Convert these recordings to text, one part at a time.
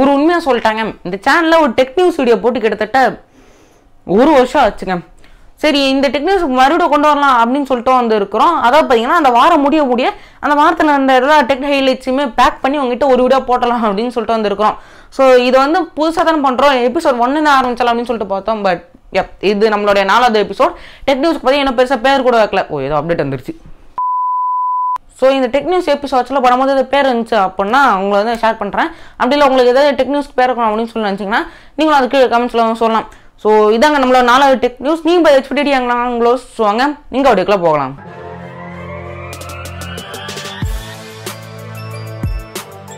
ஒரு உண்மையாக சொல்லிட்டாங்க இந்த சேனலில் ஒரு டெக் நியூஸ் வீடியோ போட்டு கிட்டத்தட்ட ஒரு வருஷம் ஆச்சுங்க சரி இந்த டெக்னிக்ஸ் மறுபடியும் கொண்டு வரலாம் அப்படின்னு சொல்லிட்டு வந்து இருக்கிறோம் அதாவது பார்த்தீங்கன்னா அந்த வாரம் முடிய முடிய அந்த வாரத்தில் அந்த எல்லா டெக் ஹைலைட்ஸுமே பேக் பண்ணி உங்ககிட்ட ஒரு வீடியோ போட்டலாம் அப்படின்னு சொல்லிட்டு வந்துருக்கிறோம் ஸோ இதை வந்து புதுசாக தானே பண்ணுறோம் எபிசோட் ஒன்று ஆரம்பிச்சலாம் அப்படின்னு சொல்லிட்டு பார்த்தோம் பட் எப் இது நம்மளுடைய நாலாவது எபிசோட் டெக்னிக்ஸ் பார்த்தீங்கன்னா என்ன பெருசாக பேர் கூட வைக்கல ஓ ஏதோ அப்டேட் வந்துருச்சு ஸோ இந்த டெக் நியூஸ் எபிசோட்ஸில் படும்போது இது பேர் இருந்துச்சு அப்படின்னா உங்களை வந்து ஷேர் பண்ணுறேன் அப்படி இல்லை உங்களுக்கு ஏதாவது டெக் நியூஸ் பேர் இருக்கணும் அப்படின்னு சொல்லி நினச்சிங்கன்னா நீங்களும் அதுக்கு கமெண்ட்ஸில் சொல்லலாம் ஸோ இதாங்க நம்மளோட நாலாவது டெக் நியூஸ் நீங்கள் போய் எக்ஸ்பெக்டிடியாங்களோ சொல்லுவாங்க நீங்கள் அப்படிக்குள்ளே போகலாம்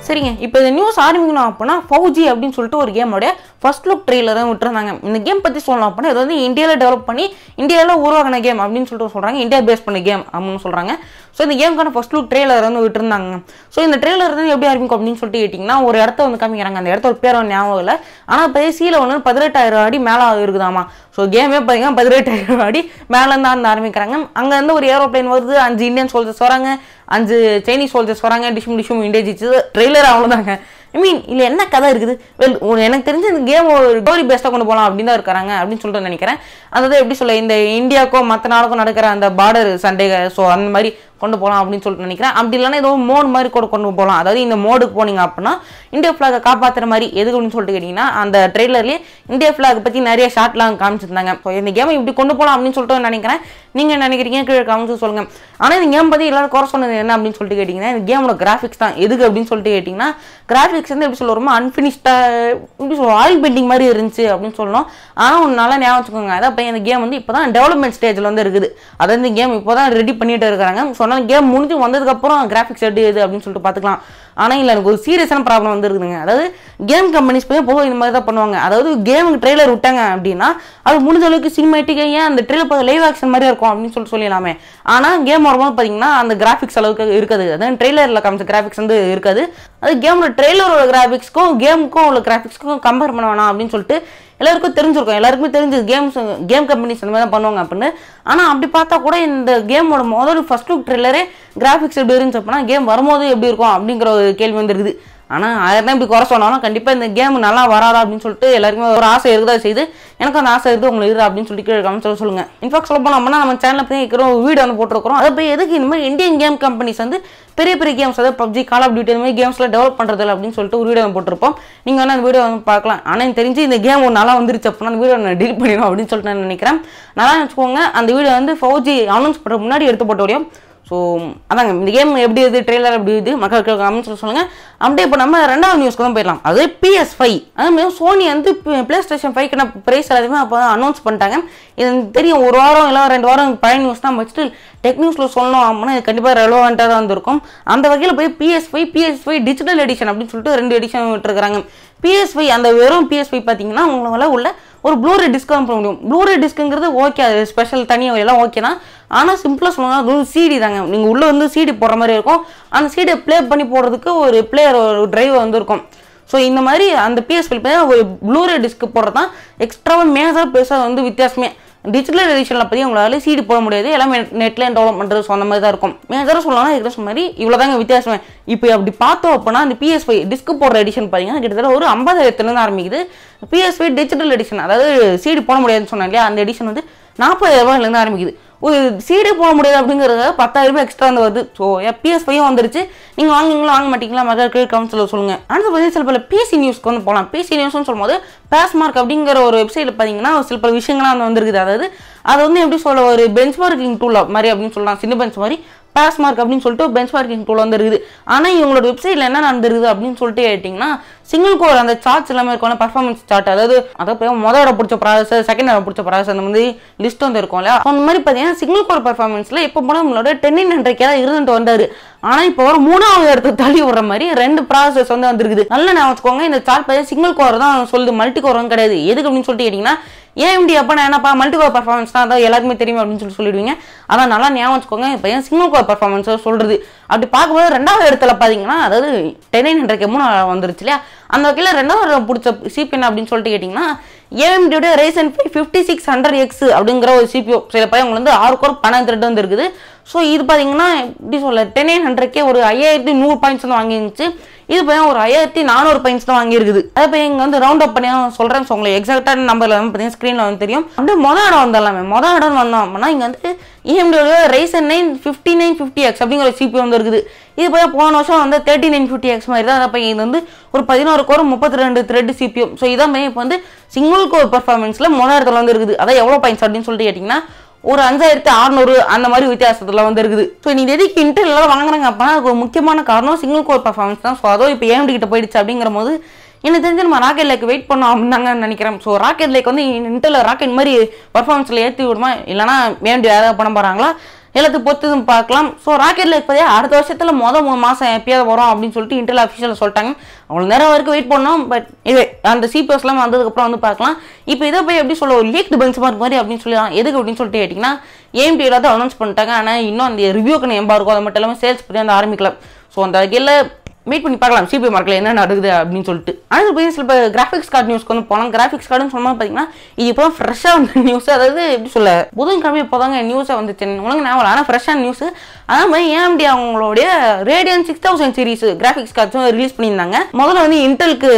சரிங்க இப்போ இந்த நியூஸ் ஆரம்பிக்கணும் அப்படின்னா ஃபவுஜி அப்படின்னு சொல்லிட்டு ஒரு கேமோடைய ஃபர்ஸ்ட் லுக் ட்ரெயிலர் தான் விட்டுருந்தாங்க இந்த கேம் பற்றி சொல்லணும் அப்படின்னா இது வந்து இந்தியாவில் டெவலப் பண்ணி இந்தியாவில் உருவாகின கேம் அப்படின்னு சொல்லிட்டு சொல்கிறாங்க இந்தியா பேஸ் பண்ண கேம் அப்படின்னு சொல்கிறாங்க ஸோ இந்த கேமுக்கான ஃபர்ஸ்ட் லுக் ட்ரெயிலர் வந்து விட்டுருந்தாங்க ஸோ இந்த ட்ரெயிலர் வந்து எப்படி இருக்கும் அப்படின்னு சொல்லிட்டு கேட்டிங்கன்னா ஒரு இடத்த வந்து காமிக்கிறாங்க அந்த இடத்த ஒரு பேர் ஞாபகம் இல்லை ஆனால் இப்போ சீல ஒன்று பதினெட்டாயிரம் அடி மேலே இருக்குதாமா ஸோ கேமே பார்த்தீங்கன்னா பதினெட்டாயிரம் அடி தான் வந்து ஆரம்பிக்கிறாங்க அங்கேருந்து ஒரு ஏரோப்ளைன் வருது அஞ்சு இந்தியன் சோல்ஜர்ஸ் வராங்க அஞ்சு சைனீஸ் சோல்ஜர்ஸ் வராங்க டிஷும் டிஷும் ஜிச்சு ட்ரெய்லர் அவ்வளோதாங்க ஐ மீன் இல்லை என்ன கதை இருக்குது வெல் எனக்கு தெரிஞ்சு இந்த கேம் ஒரு கோரி பேஸ்டாக கொண்டு போகலாம் அப்படின்னு தான் இருக்கிறாங்க அப்படின்னு சொல்லிட்டு நினைக்கிறேன் அதாவது எப்படி சொல்ல இந்த இந்தியாவுக்கோ மற்ற நாளுக்கும் நடக்கிற அந்த பார்டர் சண்டே ஸோ அந்த மாதிரி கொண்டு போகலாம் அப்படின்னு சொல்லிட்டு நினைக்கிறேன் அப்படி இல்லைன்னா ஏதோ மோடு மாதிரி கூட கொண்டு போகலாம் அதாவது இந்த மோடுக்கு போனீங்க அப்படின்னா இந்தியா ஃப்ளாகை காப்பாற்றுற மாதிரி எது அப்படின்னு சொல்லிட்டு கேட்டிங்கன்னா அந்த ட்ரெய்லர்லேயே இந்தியா ஃப்ளாக் பற்றி நிறைய ஷார்ட்லாம் காமிச்சிருந்தாங்க ஸோ இந்த கேமை இப்படி கொண்டு போகலாம் அப்படின்னு சொல்லிட்டு நினைக்கிறேன் நீங்கள் நினைக்கிறீங்க கீழே காமிச்சு சொல்லுங்க ஆனால் இந்த கேம் பற்றி எல்லாரும் குறை சொன்னது என்ன அப்படின்னு சொல்லிட்டு கேட்டிங்கன்னா இந்த கேமோட கிராஃபிக்ஸ் தான் எதுக்கு அப்படின்னு சொல்லிட்டு கேட்டிங்கன்னா கிராஃபிக்ஸ் லிரிக்ஸ் வந்து எப்படி சொல்லுவோம் ரொம்ப அன்ஃபினிஷ்டாக எப்படி சொல்லுவோம் ஆயில் பெயிண்டிங் மாதிரி இருந்துச்சு அப்படின்னு சொல்லணும் ஆனால் ஒன்று நல்லா ஞாபகம் வச்சுக்கோங்க அதை அப்போ இந்த கேம் வந்து இப்போதான் டெவலப்மெண்ட் ஸ்டேஜில் வந்து இருக்குது அதை இந்த கேம் இப்போ தான் ரெடி பண்ணிட்டு இருக்கிறாங்க சொன்னால் கேம் முடிஞ்சு வந்ததுக்கப்புறம் கிராஃபிக்ஸ் எடுது அப்படின்னு சொல்லிட்டு பார்த்துக்கலாம் ஆனால் இல்லை எனக்கு ஒரு சீரியஸான ப்ராப்ளம் வந்து இருக்குதுங்க அதாவது கேம் கம்பெனிஸ் போய் போக இந்த மாதிரி தான் பண்ணுவாங்க அதாவது கேமுக்கு ட்ரெய்லர் விட்டாங்க அப்படின்னா அது முடிஞ்ச அளவுக்கு சினிமேட்டிக்காக ஏன் அந்த ட்ரெய்லர் பார்த்து லைவ் ஆக்ஷன் மாதிரி இருக்கும் அப்படின்னு சொல்லி சொல்லலாமே ஆனால் கேம் வரும்போது பார்த்தீங்கன்னா அந்த கிராஃபிக்ஸ் அளவுக்கு இருக்காது அதாவது ட்ரெய்லரில் காமிச்ச கிராஃபிக்ஸ் வந்து இருக்காது அது கேமோட ட்ரெய்லர் பிக்சர் உள்ள கிராஃபிக்ஸ்க்கும் கேமுக்கும் உள்ள கிராஃபிக்ஸ்க்கும் கம்பேர் பண்ண வேணாம் அப்படின்னு சொல்லிட்டு எல்லாருக்கும் தெரிஞ்சிருக்கும் எல்லாருக்குமே தெரிஞ்சு கேம்ஸ் கேம் கம்பெனிஸ் அந்த மாதிரி தான் பண்ணுவாங்க அப்படின்னு ஆனால் அப்படி பார்த்தா கூட இந்த கேமோட முதல் ஃபர்ஸ்ட் லுக் ட்ரெயிலரே கிராஃபிக்ஸ் எப்படி இருந்துச்சு அப்படின்னா கேம் வரும்போது எப்படி இருக்கும் அப்படிங்கிற ஒரு கேள்வி வந்துருக்குது ஆனால் ஆயிரம் தான் இப்படி குறை சொன்னாலும் கண்டிப்பாக இந்த கேம் நல்லா வராதா அப்படின்னு சொல்லிட்டு எல்லாருக்குமே ஒரு ஆசை இருக்குதா செய்து எனக்கு அந்த ஆசை இருக்குது உங்களுக்கு இருக்குது அப்படின்னு சொல்லிட்டு கமெண்ட் சொல்ல சொல்லுங்கள் இன்ஃபாக்ட் சொல்ல போனோம் நம்ம சேனலில் போய் இருக்கிற வீடு வந்து போட்டிருக்கிறோம் அதை போய் எதுக்கு இந்த மாதிரி இந்தியன் கேம் கம்பெனிஸ் வந்து பெரிய பெரிய கேம்ஸ் அதாவது பப்ஜி கால் ஆஃப் டியூட்டி மாதிரி கேம்ஸில் டெவலப் இல்லை அப்படின்னு சொல்லிட்டு ஒரு வீடியோ போட்டிருப்போம் நீங்கள் வேணால் அந்த வீடியோ வந்து பார்க்கலாம் ஆனால் எனக்கு தெரிஞ்சு இந்த கேம் ஒரு நல்லா வந்துருச்சு அப்படின்னா அந்த வீடியோ நான் டீல் பண்ணிடும் அப்படின்னு சொல்லிட்டு நான் நினைக்கிறேன் நல்லா வச்சுக்கோங்க அந்த வீடியோ வந்து ஃபோர் ஜி அனௌன்ஸ் பண்ணுற முன்னாடி எடுத்து போட்ட வீடியோ ஸோ அதாங்க இந்த கேம் எப்படி இது ட்ரெய்லர் எப்படி இது மக்களுக்கு கமெண்ட்ஸ் சொல்லி சொல்லுங்கள் அப்படியே இப்போ நம்ம ரெண்டாவது நியூஸ்க்கு தான் போயிடலாம் அது பிஎஸ் ஃபைவ் அதே மாதிரி சோனி வந்து ப்ளே ஸ்டேஷன் ஃபைவ் கிட்ட ப்ரைஸ் எல்லாத்தையுமே அப்போ அனௌன்ஸ் பண்ணிட்டாங்க இது தெரியும் ஒரு வாரம் இல்லை ரெண்டு வாரம் பழைய நியூஸ் தான் வச்சுட்டு டெக் நியூஸில் சொல்லணும் அப்படின்னா இது கண்டிப்பாக ரெலவெண்ட்டாக தான் வந்திருக்கும் அந்த வகையில் போய் PS five PS five digital edition அப்படின்னு சொல்லிட்டு ரெண்டு எடிஷன் விட்டுருக்காங்க பிஎஸ் ஃபைவ் அந்த வெறும் பிஎஸ் ஃபைவ் பார்த்தீங்கன்னா உங்களால் உள்ள ஒரு ப்ளூரே டிஸ்கவுண்ட் போட முடியும் ப்ளூரே டிஸ்க்குங்கிறது ஓகே அது ஸ்பெஷல் தனியாக எல்லாம் ஓகே தான் ஆனால் சிம்பிளாக சொன்னால் அது சீடி சிடி தாங்க நீங்கள் உள்ளே வந்து சிடி போடுற மாதிரி இருக்கும் அந்த சீடியை ப்ளே பண்ணி போடுறதுக்கு ஒரு பிளேயர் ஒரு டிரைவர் வந்து இருக்கும் ஸோ இந்த மாதிரி அந்த பிஎஸ்பியில் பார்த்தீங்கன்னா ஒரு ப்ளூரே டிஸ்க் போடுறது தான் எக்ஸ்ட்ராவாக மேஜராக பெருசாக வந்து வித்தியாசமே டிஜிட்டல் எடிஷனில் பற்றி உங்களால் சீடி போட முடியாது எல்லாமே நெட்டில் டெவலப் பண்ணுறது அந்த மாதிரி தான் இருக்கும் மேஜராக சொல்லலாம் இருக்கிற சொன்ன மாதிரி இவ்வளோ தாங்க வித்தியாசமே இப்போ அப்படி பார்த்தோம் அப்படின்னா அந்த பிஎஸ்பை டிஸ்க் போடுற எடிஷன் பார்த்தீங்கன்னா கிட்டத்தட்ட ஒரு ஐம்பதாயிரத்துலேருந்து ஆரம்பிக்குது பிஎஸ்ஃபை டிஜிட்டல் எடிஷன் அதாவது சீடி போட முடியாதுன்னு சொன்னேன் இல்லையா அந்த எடிஷன் வந்து நாற்பதாயிரம் ரூபாயிலேருந்து ஆரம்பிக்குது ஒரு சீடே போட முடியாது அப்படிங்கிறத பத்தாயிரம் ரூபாய் எக்ஸ்ட்ரா வந்து வருது ஸோ எப்பிஎஸ் ஃபைவும் வந்துருச்சு நீங்கள் வாங்குங்களா வாங்க மாட்டீங்களா மகள் கிரெடிட் கவுன்சிலர் சொல்லுங்கள் அடுத்த பதிவு சில பல பிசி நியூஸ்க்கு வந்து போகலாம் பிசி நியூஸ்னு சொல்லும்போது பேஸ் மார்க் அப்படிங்கிற ஒரு வெப்சைட்டில் பார்த்தீங்கன்னா சில பல விஷயங்கள்லாம் வந்து வந்துருக்குது அதாவது அது வந்து எப்படி சொல்ல ஒரு பெஞ்ச் மார்க்கிங் டூல் மாதிரி அப்படின்னு சொல்லலாம் சின்ன பெஞ்ச் மாதிரி பாஸ் மார்க் அப்படின்னு சொல்லிட்டு பெஞ்ச் மார்க்கிங் டூல் வந்துருக்குது ஆனால் இவங்களோட வெப்சைட்டில் என்ன நடந்துருக்குது அப்படின்னு சொல்லிட்டு கேட்டிங்கன்னா சிங்கிள் கோர் அந்த சார்ட்ஸ் எல்லாமே இருக்கும் பர்ஃபார்மன்ஸ் சார்ட் அதாவது அதாவது மொதல் இடம் பிடிச்ச ப்ராசஸ் செகண்ட் இடம் பிடிச்ச ப்ராசஸ் அந்த மாதிரி லிஸ்ட் வந்து இல்லையா அந்த மாதிரி பார்த்தீங்கன்னா சிங்கிள் கோர் பர்ஃபார்மன்ஸ்ல இப்போ போனால் நம்மளோட டென்னின் ஹண்ட்ரட்கே தான் இருந்துட்டு வந்தார் ஆனால் இப்போ ஒரு மூணாவது இடத்துக்கு தள்ளி விடுற மாதிரி ரெண்டு ப்ராசஸ் வந்து வந்துருக்குது நல்ல நான் வச்சுக்கோங்க இந்த சார்ட் பார்த்தீங்கன்னா சிங்கிள் கோர் தான் சொல்லுது மல்டி கோர் கிடையாது எதுக்கு அப்படின்னு சொல்லிட்டு கேட்டிங்கன்னா ஏன் இப்படி அப்போ நான் என்னப்பா கோர் பர்ஃபார்மன்ஸ் தான் அதாவது எல்லாருக்குமே தெரியும் அப்படின்னு சொல்லி சொல்லிடுவீங்க அதான் நல்லா ஞாபகம் வச்சுக்கோங்க இப்போ ஏன் சிங்கிள் கோ பர்ஃபார்மன்ஸோ சொல்கிறது அப்படி பார்க்கும்போது ரெண்டாவது இடத்துல பார்த்தீங்கன்னா அதாவது டென் நைன் ஹண்ட்ரட் எம்மோ வந்துருச்சு இல்லையா அந்த வகையில் ரெண்டாவது பிடிச்ச சிபி என்ன அப்படின்னு சொல்லிட்டு கேட்டிங்கன்னா ஏஎம்டியோட Ryzen five fifty six hundred X அப்படிங்கிற ஒரு சிபிஓ சில பையன் உங்களுக்கு வந்து ஆறு கோர் பணம் திருட்டு வந்துருக்குது ஸோ இது பார்த்தீங்கன்னா எப்படி சொல்ல டென் எயிட் ஹண்ட்ரட்கே ஒரு ஐயாயிரத்தி நூறு பாயிண்ட்ஸ் தான் வாங்கியிருந்துச்சு இது பார்த்தீங்கன்னா ஒரு ஐயாயிரத்தி நானூறு பாயிண்ட்ஸ் தான் வாங்கியிருக்குது அதை இப்போ இங்கே வந்து ரவுண்ட் அப் பண்ணி சொல்கிறேன் ஸோ உங்களுக்கு எக்ஸாக்டான நம்பர்ல வந்து பார்த்தீங்கன்னா ஸ்க்ரீனில் வந்து தெரியும் வந்து மொதல் இடம் வந்துடலாமே மொதல் இடம் வந்தோம் அப்படின்னா இங்கே வந்து இஎம்டியோட Ryzen nine fifty nine fifty X அப்படிங்கிற சிபி வந்து இருக்குது இது போய் போன வருஷம் வந்து தேர்ட்டி நைன் ஃபிஃப்டி எக்ஸ் மாதிரி தான் அதை இது வந்து ஒரு பதினோரு கோர் முப்பத்தி ரெண்டு த்ரெட் சிபிஎம் ஸோ இதான் பையன் இப்போ வந்து சிங்கிள் கோர் பர்ஃபார்மன்ஸில் மொதல் இடத்துல வந்து இருக்குது அதான் எவ்வளோ பாயிண்ட்ஸ் அப்படின்னு சொல்லிட்டு கேட்டிங்கன்னா ஒரு அஞ்சாயிரத்து அறநூறு அந்த மாதிரி வித்தியாசத்தில் வந்து இருக்குது ஸோ நீங்கள் எதுக்கு இன்டர்வியூலாம் வாங்குறாங்க அப்படின்னா அது ஒரு முக்கியமான காரணம் சிங்கிள் கோர் பர்ஃபார்மன்ஸ் தான் ஸோ அதோ இப்போ ஏன் கிட்ட போயிடுச்சு அப்படிங்கிற போது எனக்கு தெரிஞ்சு நம்ம ராக்கெட் லேக் வெயிட் பண்ணோம் அப்படின்னாங்க நினைக்கிறேன் ஸோ ராக்கெட் லேக் வந்து இன்டர்ல ராக்கெட் மாதிரி பர்ஃபார்மன்ஸில் ஏற்றி விடுமா இல்லைனா ஏன் யாராவது பண்ண போகிறாங்களா எல்லாத்துக்கு பொறுத்ததும் பார்க்கலாம் ஸோ ராக்கெட்டில் இருப்பதே அடுத்த வருஷத்தில் மொதல் மூணு மாதம் எப்பயாவது வரும் அப்படின்னு சொல்லிட்டு இன்டர் அஃபிஷியல் சொல்லிட்டாங்க அவ்வளோ நேரம் வரைக்கும் வெயிட் பண்ணோம் பட் இது அந்த சிபிஎஸ்லாம் வந்ததுக்கப்புறம் வந்து பார்க்கலாம் இப்போ இதை போய் எப்படி சொல்ல ஒரு லீக் பெஞ்ச் மார்க் மாதிரி அப்படின்னு சொல்லலாம் எதுக்கு அப்படின்னு சொல்லிட்டு கேட்டிங்கன்னா ஏஎம்டி எல்லாத்தையும் அனௌன்ஸ் பண்ணிட்டாங்க ஆனால் இன்னும் அந்த ரிவ்யூக்கான இருக்கும் அது மட்டும் இல்லாமல் சேல்ஸ் பற்றி அந்த ஆரம்பிக்கலாம் ஸோ அந்த வகையில் மீட் பண்ணி பார்க்கலாம் சிபிஐ மார்க்கில் என்ன நடக்குது அப்படின்னு சொல்லிட்டு அடுத்து பார்த்தீங்கன்னா சில கிராஃபிக்ஸ் கார்டு நியூஸ்க்கு வந்து போகலாம் கிராஃபிக்ஸ் கார்டுன்னு சொன்னால் பார்த்தீங்கன்னா இது இப்போ ஃப்ரெஷ்ஷாக நியூஸ் அதாவது எப்படி சொல்ல புதன்கிழமை இப்போ தாங்க நியூஸாக வந்துச்சு உங்களுக்கு நான் ஆனால் ஃப்ரெஷ்ஷான நியூஸ் அதே மாதிரி ஏஎம்டி அவங்களுடைய Radeon six thousand series graphics கார்ட்ஸும் ரிலீஸ் பண்ணியிருந்தாங்க முதல்ல வந்து இன்டெலுக்கு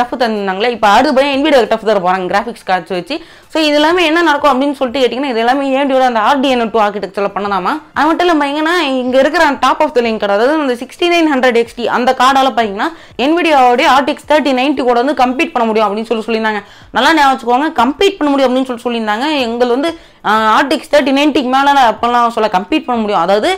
டஃப் தந்திருந்தாங்களே இப்போ அடுத்து போய் என்விடியோக்கு டஃப் தர போகிறாங்க கிராஃபிக்ஸ் கார்ட்ஸ் வச்சு ஸோ இது எல்லாமே என்ன நடக்கும் அப்படின்னு சொல்லிட்டு கேட்டிங்கன்னா இது எல்லாமே ஏடியோட அந்த ஆர்டிஎன் டூ ஆர்கிடெக்சரில் பண்ணலாமா அது மட்டும் இல்லாமல் பார்த்தீங்கன்னா இங்கே இருக்கிற top of the line card அதாவது அந்த சிக்ஸ்டி நைன் ஹண்ட்ரட் எக்ஸ்டி அந்த கார்டால் பார்த்தீங்கன்னா என்விடியாவோடைய ஆர்டிக்ஸ் தேர்ட்டி நைன்ட்டி கூட வந்து கம்ப்ளீட் பண்ண முடியும் அப்படின்னு சொல்லி சொல்லியிருந்தாங்க நல்லா ஞாபகம் வச்சுக்கோங்க கம்ப்ளீட் பண்ண முடியும் அப்படின்னு சொல்லி சொல்லியிருந்தாங்க எங்கள் வந்து ஆர்டிக்ஸ் தேர்ட்டி நைன்ட்டிக்கு மேலே அப்போல்லாம் சொல்ல கம்ப்ளீட் பண்ண முடியும் அதாவது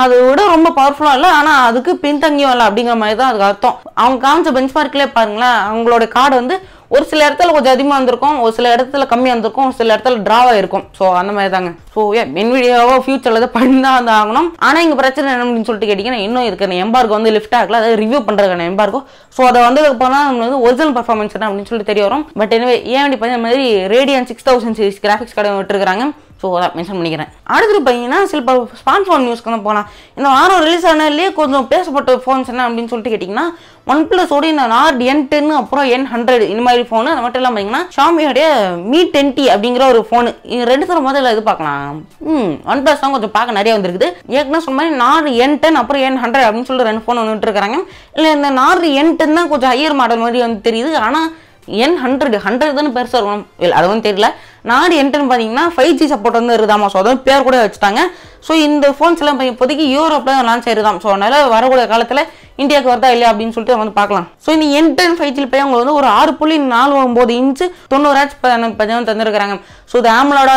அதை விட ரொம்ப பவர்ஃபுல்லாக இல்லை ஆனால் அதுக்கு பின்தங்கியும் இல்லை அப்படிங்கிற மாதிரி தான் அதுக்கு அர்த்தம் அவங்க காமிச்ச பெஞ்ச் மார்க்லேயே பாருங்களேன் அவங்களோட கார்டு வந்து ஒரு சில இடத்துல கொஞ்சம் அதிகமாக வந்திருக்கும் ஒரு சில இடத்துல கம்மியாக இருந்திருக்கும் ஒரு சில இடத்துல ட்ராவாக இருக்கும் ஸோ அந்த மாதிரி தாங்க ஸோ என் வீடியோவோ ஃபியூச்சரில் தான் பண்ணி தான் வந்து ஆகணும் ஆனால் இங்கே பிரச்சனை என்ன அப்படின்னு சொல்லிட்டு கேட்டிங்கன்னா இன்னும் இருக்கிற எம்பார்க்கு வந்து லிஃப்ட் ஆகல அதை ரிவ்யூ பண்ணுறதுக்கான எம்பார்க்கோ ஸோ அதை வந்ததுக்கு போனால் நம்ம வந்து ஒரிஜினல் பர்ஃபார்மன்ஸ் என்ன அப்படின்னு சொல்லிட்டு தெரிய வரும் பட் எனவே ஏன் வேண்டி இந்த மாதிரி Radeon six thousand series graphics கடை விட்டுருக்காங்க ஸோ அதை மென்ஷன் பண்ணிக்கிறேன் அடுத்து பார்த்தீங்கன்னா சில ஸ்மார்ட் ஃபோன் யூஸ் வந்து போகலாம் இந்த வாரம் ரிலீஸ் ஆனதுலேயே கொஞ்சம் பேசப்பட்ட ஃபோன்ஸ் என்ன அப்படின்னு சொல்லிட்டு கேட்டிங்கன்னா ஒன் ப்ளஸோட இந்த நார்ட் என் டென் அப்புறம் என் ஹண்ட்ரட் இந்த மாதிரி ஃபோனு அது மட்டும் இல்லாமல் பார்த்தீங்கன்னா ஷாமியோடைய மீ டென்டி அப்படிங்கிற ஒரு ஃபோனு இது ரெண்டு தரம் முதல்ல இது பார்க்கலாம் ம் ஒன் ப்ளஸ் தான் கொஞ்சம் பார்க்க நிறைய வந்திருக்குது ஏற்கனவே சொன்ன மாதிரி நார் என் டென் அப்புறம் என் ஹண்ட்ரட் அப்படின்னு சொல்லிட்டு ரெண்டு ஃபோன் வந்துட்டு இருக்காங்க இல்லை இந்த நார் என் டென் தான் கொஞ்சம் ஹையர் மாடல் மாதிரி வந்து தெரியுது ஆனால் என் ஹண்ட்ரடு தானே பெருசாக இருக்கணும் இல்லை அது வந்து தெரியல நாடு என்ட்ரன் பார்த்தீங்கன்னா ஃபைவ் ஜி சப்போர்ட் வந்து இருதாமா ஸோ அதுவும் பேர் கூட வச்சுட்டாங்க ஸோ இந்த ஃபோன்ஸ் எல்லாம் இப்போதைக்கு யூரோப்பில் லான்ச் ஆயிருதான் ஸோ அதனால் வரக்கூடிய காலத்தில் இந்தியாவுக்கு வரதா இல்லையா அப்படின்னு சொல்லிட்டு வந்து பார்க்கலாம் ஸோ இந்த என் டென் ஃபைவ் ஜியில் போய் அவங்க வந்து ஒரு ஆறு புள்ளி நாலு ஒம்பது இன்ச்சு தொண்ணூறு ஆச்சு பதினஞ்சு தந்துருக்கிறாங்க ஸோ இது ஆம்லோட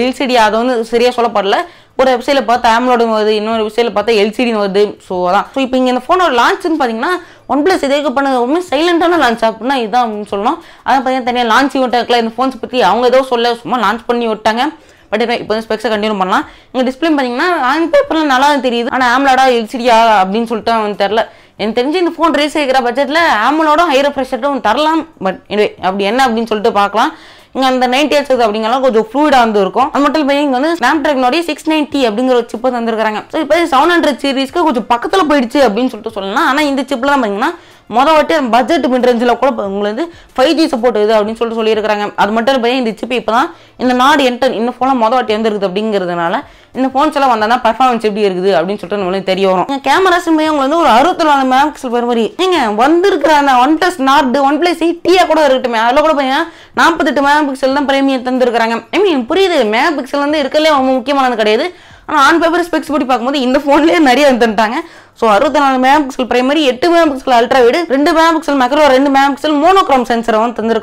எல்சிடி அதை வந்து சரியாக சொல்லப்படல ஒரு வெப்சைட்டில் பார்த்தா ஆம்லோடு வருது இன்னொரு விஷயத்தில் பார்த்தா எல்சிடின்னு வருது ஸோ அதான் ஸோ இப்போ இங்கே இந்த ஃபோனோட லான்ச்சுன்னு பார்த்தீங்கன்னா ஒன் ப்ளஸ் இதே பண்ணது ஒன்றுமே சைலண்டான லான்ச் ஆப்னா இதான் அப்படின்னு சொல்லலாம் அதை பார்த்தீங்கன்னா தனியாக லான்ச் விட்டாக்கல இந்த ஃபோன்ஸ் பற்றி அவங்க ஏதோ சொல்ல சும்மா லான்ச் பண்ணி விட்டாங்க பட் இப்போ ஸ்பெக்ஸை கண்டினியூ பண்ணலாம் இங்கே டிஸ்பிளே பார்த்தீங்கன்னா அந்த பேப்பரில் நல்லா தெரியுது ஆனால் ஆம்லாடா எல்சிடியா அப்படின்னு சொல்லிட்டு அவன் தெரில எனக்கு தெரிஞ்சு இந்த ஃபோன் ரீஸ் ஆகிக்கிற பட்ஜெட்டில் ஆம்லோட ஹை ரெஃப்ரெஷர்ட்டும் தரலாம் பட் இனிவே அப்படி என்ன அப்படின்னு சொல்லிட்டு பார்க்கலாம் இங்கே அந்த நைன்டி ஹெச் அப்படிங்கலாம் கொஞ்சம் ஃப்ளூடாக வந்து இருக்கும் அது மட்டும் இல்லாமல் இங்கே வந்து ஸ்னாப் ட்ராகனோடைய சிக்ஸ் நைன்டி அப்படிங்கிற ஒரு சிப்பு தந்துருக்காங்க இப்போ செவன் ஹண்ட்ரட் சீரிஸ்க்கு கொஞ்சம் பக்கத்துல போயிடுச்சு அப்படின்னு சொல்லிட்டு சொல்லலாம் ஆனா இந்த தான் பாத்தீங்கன்னா மொதல் வாட்டி பட்ஜெட் மின்ரேஞ்சில் கூட உங்களுக்கு வந்து ஃபைவ் ஜி சப்போர்ட் இது அப்படின்னு சொல்லிட்டு சொல்லியிருக்காங்க அது மட்டும் இல்லை இந்த சிப்பி இப்போ தான் இந்த நாடு என்டர் இந்த ஃபோனில் மொதல் வாட்டி வந்துருக்குது அப்படிங்கிறதுனால இந்த ஃபோன்ஸ் எல்லாம் வந்தால் தான் பர்ஃபார்மன்ஸ் எப்படி இருக்குது அப்படின்னு சொல்லிட்டு நம்மளுக்கு தெரிய வரும் சிம்மே உங்களுக்கு வந்து ஒரு அறுபத்தி நாலு மேக்ஸில் வர மாதிரி நீங்கள் வந்திருக்கிற அந்த OnePlus Nord OnePlus எயிட்டியாக கூட இருக்கட்டும் அதில் கூட பார்த்தீங்கன்னா நாற்பத்தெட்டு மெகா பிக்சல் தான் பிரேமியம் தந்துருக்குறாங்க ஐ மீன் புரியுது மேகா பிக்சல் வந்து இருக்கலே ரொம்ப முக்கியமானது கிடையாது ஆனால் ஆன் பேப்பர் ஸ்பெக்ஸ் படி பார்க்கும்போது இந்த ஃபோன்லேயே நிறைய வந்துட்டாங்க ஸோ அறுபத்தி நாலு மேம் பிக்சல் பிரைமரி எட்டு மேம் பிக்சல் அல்ட்ரா வீடு ரெண்டு மேம் பிக்சல் மேக்ரோ ரெண்டு மேம் பிக்சல் மோனோக்ரோம் சென்சரை வந்து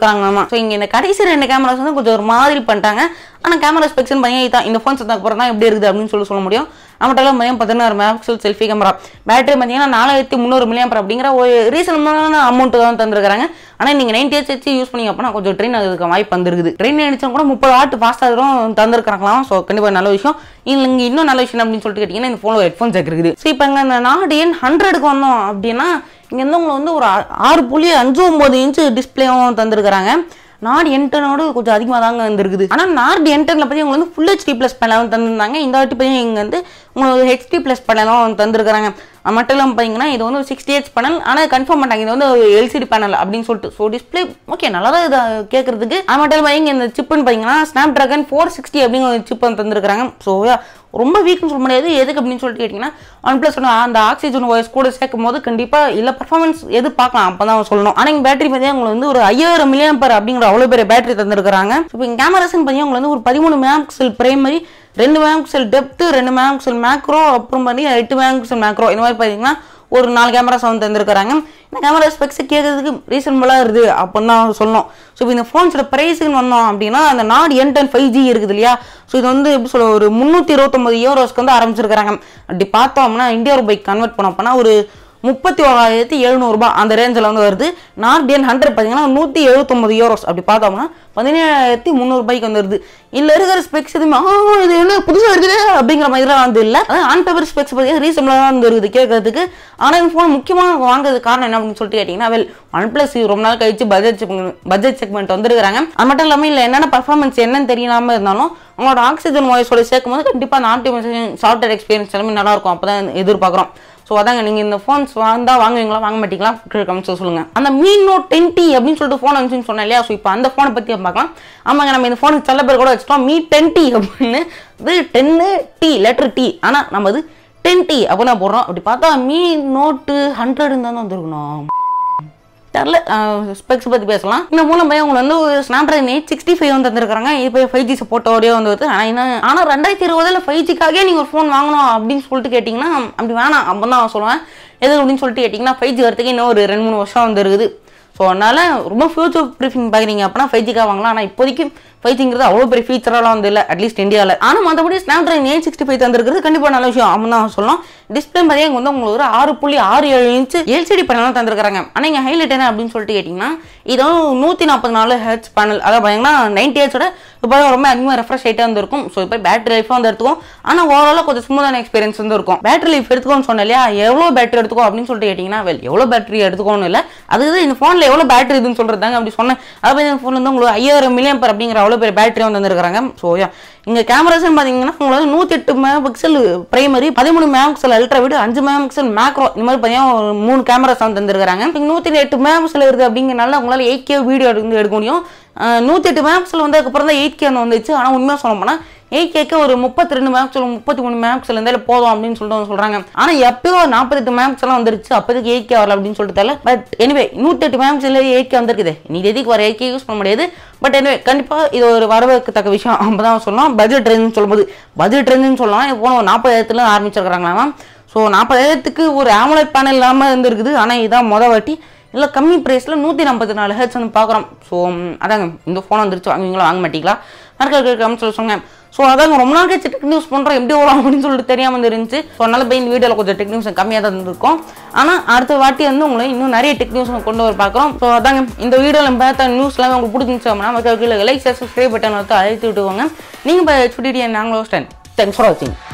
ஸோ இங்கே இந்த கடைசி ரெண்டு கேமராஸ் வந்து கொஞ்சம் ஒரு மாதிரி பண்ணிட்டாங்க ஆனால் கேமரா ஸ்பெக்ஸ் பண்ணி தான் இந்த ஃபோன் சத்தக்கு அப்புறம் தான் எப்படி இருக்குது அப்படின்னு சொல்லி சொல்ல முடியும் நம்மகிட்டலாம் மதியம் பதினாறு மெகாபிக்சல் செல்ஃபி கேமரா பேட்டரி பார்த்தீங்கன்னா நாலாயிரத்தி முந்நூறு மில்லியம்பர் அப்படிங்கிற ஒரு ரீசனமான அமௌண்ட் தான் தந்துருக்காங்க ஆனால் நீங்கள் நைன்டி ஹெச் ஹெச் யூஸ் பண்ணி அப்படின்னா கொஞ்சம் ட்ரெயின் அதுக்கு வாய்ப்பு வந்துருக்குது ட்ரெயின் நினைச்சா கூட முப்பது ஆட்டு ஃபாஸ்ட்டாக இருக்கும் தந்திருக்காங்களாம் ஸோ கண்டிப்பாக நல்ல விஷயம் இங்கே இன்னும் நல்ல விஷயம் அப்படின்னு சொல்லிட்டு கேட்டிங்கன்னா இந்த ஃபோனில் ஹெட்ஃபோன் ஜாக் இருக்குது ஸோ இப்போ இங்கே இந்த ஏன் ஹண்ட்ரடுக்கு வந்தோம் அப்படின்னா இங்கேருந்து உங்களை வந்து ஒரு ஆறு புள்ளி அஞ்சு ஒம்பது இன்ச்சு டிஸ்பிளேவும் தந்திருக்கிறாங்க நாட் என்டனோடு கொஞ்சம் அதிகமாக தாங்க இருந்திருக்குது ஆனால் நாடு என்டனில் பற்றி அவங்க வந்து ஃபுல் ஹெச்டி ப்ளஸ் வந்து தந்திருந்தாங்க இந்த வாட்டி பற்றி இங்கே வந்து உங்களுக்கு ஹெச்டி ப்ளஸ் பேனலும் தந்துருக்குறாங்க மட்டும் இல்லாமல் பார்த்தீங்கன்னா இது வந்து சிக்ஸ்டி ஹெச் பேனல் ஆனால் கன்ஃபார்ம் பண்ணிட்டாங்க இது வந்து எல்சிடி பேனல் அப்படின்னு சொல்லிட்டு ஸோ டிஸ்பிளே ஓகே நல்லா தான் இதை கேட்குறதுக்கு அது மட்டும் இல்லாமல் இங்கே இந்த சிப்புன்னு பார்த்தீங்கன்னா ஸ்னாப் ட்ராகன் ஃபோர் சிக்ஸ்டி அப்படிங்கிற ஒரு சிப் தந்துருக்குறாங்க ஸோ ரொம்ப வீக்னு சொல்ல முடியாது எதுக்கு அப்படின்னு சொல்லிட்டு கேட்டிங்கன்னா ஒன் ப்ளஸ் ஒன்று அந்த ஆக்சிஜன் வாய்ஸ் கூட சேர்க்கும் போது கண்டிப்பாக இல்லை பர்ஃபார்மன்ஸ் எது பார்க்கலாம் அப்போ தான் சொல்லணும் ஆனால் இங்கே பேட்டரி பார்த்தீங்கன்னா உங்களுக்கு வந்து ஒரு ஐயாயிரம் மில்லியம்பர் அப்படிங்கிற அவ்வளோ பெரிய பேட்டரி தந்துருக்காங்க இப்போ கேமராஸ்ன்னு பார்த்தீங்கன்னா உங்களுக்கு வந்து ஒரு பதிமூணு மேம்சல் பிரைமரி ரெண்டு மேக்சல் டெப்த்து ரெண்டு மேக்சல் மேக்ரோ அப்புறம் பண்ணி எட்டு மேக்சல் மேக்ரோ இந்த மாதிரி பார்த்தீங்கன்னா ஒரு நாலு கேமரா சவுண்ட் தந்துருக்கிறாங்க இந்த கேமரா ஸ்பெக்ஸை கேட்கறதுக்கு ரீசனபுளாக இருக்குது அப்படின்னு தான் சொல்லணும் ஸோ இப்போ இந்த ஃபோன்ஸோட ப்ரைஸுன்னு வந்தோம் அப்படின்னா அந்த Nord N ten five G இருக்குது இல்லையா ஸோ இது வந்து எப்படி சொல்ல ஒரு முந்நூற்றி இருபத்தொம்பது யூரோஸ்க்கு வந்து ஆரம்பிச்சிருக்கிறாங்க அப்படி பார்த்தோம் அப்படின்னா இந்தியா ரூபாய்க்கு கன்வெர்ட் பண்ணோம் அப்படின்னா ஒரு முப்பத்தி ஓராயிரத்தி எழுநூறுபா அந்த ரேஞ்சில் வந்து வருது என் ஹண்ட்ரட் பார்த்தீங்கன்னா நூற்றி எழுபத்தொம்பது யூரோஸ் அப்படி பார்த்தோம்னா பதினேழாயிரத்தி முந்நூறுபாய்க்கு வந்துருது இல்லை இருக்கிற ஸ்பெக்ஸ் எதுவுமே இது என்ன புதுசாக இருக்குது அப்படிங்கிற மாதிரிலாம் வந்து இல்லை அதாவது ஆன் ஸ்பெக்ஸ் பார்த்தீங்கன்னா ரீசனபிளாக தான் வந்து இருக்குது கேட்கறதுக்கு ஆனால் இந்த ஃபோன் முக்கியமாக வாங்குறது காரணம் என்ன அப்படின்னு சொல்லிட்டு கேட்டிங்கன்னா வெல் ஒன் ப்ளஸ் ரொம்ப நாள் கழிச்சு பட்ஜெட் பட்ஜெட் செக்மெண்ட் வந்துருக்காங்க அது மட்டும் இல்லாமல் இல்லை என்னென்ன பர்ஃபார்மன்ஸ் என்னன்னு தெரியாமல் இருந்தாலும் அவங்களோட ஆக்சிஜன் வாய்ஸோட சேர்க்கும்போது கண்டிப்பாக அந்த ஆன்டிமேஷன் சாஃப்ட்வேர் எக்ஸ்பீரியன்ஸ் எல்லாமே நல்லாயிருக்கும் அப்போ தான் எதிர்பார்க்குறோம் ஸோ அதாங்க நீங்கள் இந்த ஃபோன்ஸ் வந்தால் வாங்குவீங்களா வாங்க மாட்டீங்களா கமெண்ட்ஸ் சொல்லுங்க அந்த நோட் டென்டி அப்படின்னு சொல்லிட்டு ஃபோன் வந்துச்சுன்னு சொன்னேன் இல்லையா ஸோ இப்போ அந்த ஃபோனை பற்றி பார்க்கலாம் ஆமாங்க நம்ம இந்த ஃபோனுக்கு சில பேர் கூட வச்சுட்டோம் மீ டென்டி அப்படின்னு இது டென்னு டி லெட்டர் டி ஆனால் நம்ம அது டென் டி அப்படின்னு போடுறோம் அப்படி பார்த்தா மீ நோட்டு ஹண்ட்ரட் இருந்தால் தான் வந்துருக்கணும் தெரில ஸ்பெக்ஸ் பற்றி பேசலாம் இந்த மூலம் பையன் அவங்க வந்து ஒரு Snapdragon eight sixty five வந்து தந்திருக்காங்க இப்போ ஃபைவ் ஜி சப்போர்ட்டோடய வந்து வருது ஆனால் என்ன ஆனால் ரெண்டாயிரத்தி இருபதில் ஃபைவ் ஜிக்காகவே நீங்கள் ஒரு ஃபோன் வாங்கணும் அப்படின்னு சொல்லிட்டு கேட்டிங்கன்னா அப்படி வேணாம் அப்போ தான் நான் சொல்லுவேன் எது அப்படின்னு சொல்லிட்டு கேட்டிங்கன்னா ஃபைவ் ஜி வரத்துக்கு இன்னும் ஒரு ரெண்டு மூணு வருஷம் வந்துருக்குது ஸோ அதனால் ரொம்ப ஃபியூச்சர் ப்ரீஃபிங் பார்க்குறீங்க அப்படின்னா ஃபைவ் ஜிக்காக வாங்கலாம் ஆனால் இப்போதைக்கு ஃபைவ்ங்கிறது அவ்வளோ பெரிய ஃபீச்சரெல்லாம் வந்து இல்லை அட்லீஸ்ட் இந்தியாவில் ஆனால் மற்றபடி Snapdragon eight sixty five தந்திருக்கிறது கண்டிப்பாக நல்ல விஷயம் அப்படின்னு தான் சொல்லலாம் டிஸ்பிளே மாதிரியே வந்து உங்களுக்கு ஒரு ஆறு புள்ளி ஆறு ஏழு இன்ச்சு எல்சிடி பேனலாம் தந்துருக்காங்க ஆனால் இங்கே ஹைலைட் என்ன அப்படின்னு சொல்லிட்டு கேட்டிங்கன்னா இதுவும் நூற்றி நாற்பத்தி நாலு ஹெச் பேனல் அதாவது பார்த்தீங்கன்னா நைன்டி ஹெச்சோட இப்போ ரொம்ப அதிகமாக ரெஃப்ரெஷ் ஆகிட்டே வந்திருக்கும் ஸோ இப்போ பேட்டரி லைஃப் வந்து எடுத்துக்கும் ஆனால் ஓவராலாக கொஞ்சம் ஸ்மூதான எக்ஸ்பீரியன்ஸ் வந்து இருக்கும் பேட்டரி லைஃப் எடுத்துக்கோன்னு சொன்ன இல்லையா எவ்வளோ பேட்டரி எடுத்துக்கோ அப்படின்னு சொல்லிட்டு கேட்டிங்கன்னா வெல் எவ்வளோ பேட்டரி எடுத்துக்கோன்னு இல்லை அதுக்கு இந்த ஃபோனில் எவ்வளோ பேட்டரி இதுன்னு சொல்கிறாங்க அப்படி சொன்னேன் அப்போ இந்த ஃபோன் வந்து உங்களுக்கு ஐயாயிரம் மில்லியம் பேர் அப்படிங்கிற அவ்வளோ பேர் பேட்டரி வந்து வந்துருக்காங்க ஸோ இங்கே கேமராஸ்ன்னு பார்த்தீங்கன்னா உங்களுக்கு வந்து நூற்றி எட்டு மெகா பிக்சல் பிரைமரி பதிமூணு மெகா பிக்சல் அல்ட்ரா வீடு அஞ்சு மெகா பிக்சல் மேக்ரோ இந்த மாதிரி பார்த்தீங்கன்னா மூணு கேமராஸ் வந்து தந்துருக்காங்க நூற்றி எட்டு மெகா பிக்சல் இருக்குது அப்படிங்கிறனால உங்களால் எயிட் கே வீடியோ எடுக்க முடியும் நூற்றெட்டு மேக்ஸில் வந்து அதுக்கப்புறம் தான் எயிட் கே வந்து வந்துச்சு ஆனால் உண்மையாக சொல்ல போனால் எயிட் கேக்கு ஒரு முப்பத்தி ரெண்டு மேக்ஸில் முப்பத்தி மூணு மேக்ஸில் இருந்தாலும் போதும் அப்படின்னு சொல்லிட்டு சொல்கிறாங்க ஆனால் எப்பயோ நாற்பத்தெட்டு மேக்ஸ் எல்லாம் வந்துருச்சு அப்போதைக்கு எயிட் கே வரல அப்படின்னு சொல்லிட்டு பட் எனிவே நூற்றெட்டு மேக்ஸ் இல்லை எயிட் கே வந்திருக்குது நீ எதுக்கு வர எயிட் கே யூஸ் பண்ண முடியாது பட் எனவே கண்டிப்பாக இது ஒரு வரவேற்கத்தக்க விஷயம் அப்போ தான் சொல்லலாம் பட்ஜெட் ரேஞ்சுன்னு சொல்லும்போது பட்ஜெட் ரேஞ்சுன்னு சொல்லலாம் இப்போ நாற்பதாயிரத்துல ஆரம்பிச்சிருக்கிறாங்களா மேம் ஸோ நாற்பதாயிரத்துக்கு ஒரு ஆமலை பேனல் இல்லாமல் இருந்திருக்குது ஆனால் இதான் மொதல் வாட்டி இல்லை கம்மி ப்ரைஸில் நூற்றி ஐம்பத்தி நாலு ஹெட்ஸ் வந்து பார்க்குறோம் ஸோ அதாங்க இந்த ஃபோன் வந்துருச்சு வாங்குவீங்களா வாங்க மாட்டீங்களா மறக்காம சொல்லி சொன்னேன் ஸோ அதாங்க ரொம்ப நாள் கழிச்சு டெக் நியூஸ் பண்ணுறோம் எப்படி வரும் அப்படின்னு சொல்லிட்டு தெரியாமல் இருந்துச்சு ஸோ அதனால் போய் இந்த வீடியோவில் கொஞ்சம் டெக் நியூஸ் கம்மியாக தான் இருந்திருக்கும் ஆனால் அடுத்த வாட்டி வந்து உங்களை இன்னும் நிறைய டெக் நியூஸ் கொண்டு வர பார்க்குறோம் ஸோ அதாங்க இந்த வீடியோவில் பார்த்த நியூஸ் எல்லாம் உங்களுக்கு பிடிச்சிருந்துச்சு அப்படின்னா மக்கள் கீழே லைக் சப்ஸ்கிரைப் பட்டன் வந்து அழைத்து விட்டுவாங்க நீங்கள் இப்போ நாங்களும் ஸ்டேன் தேங்க்ஸ் ஃபார் வாட்சிங்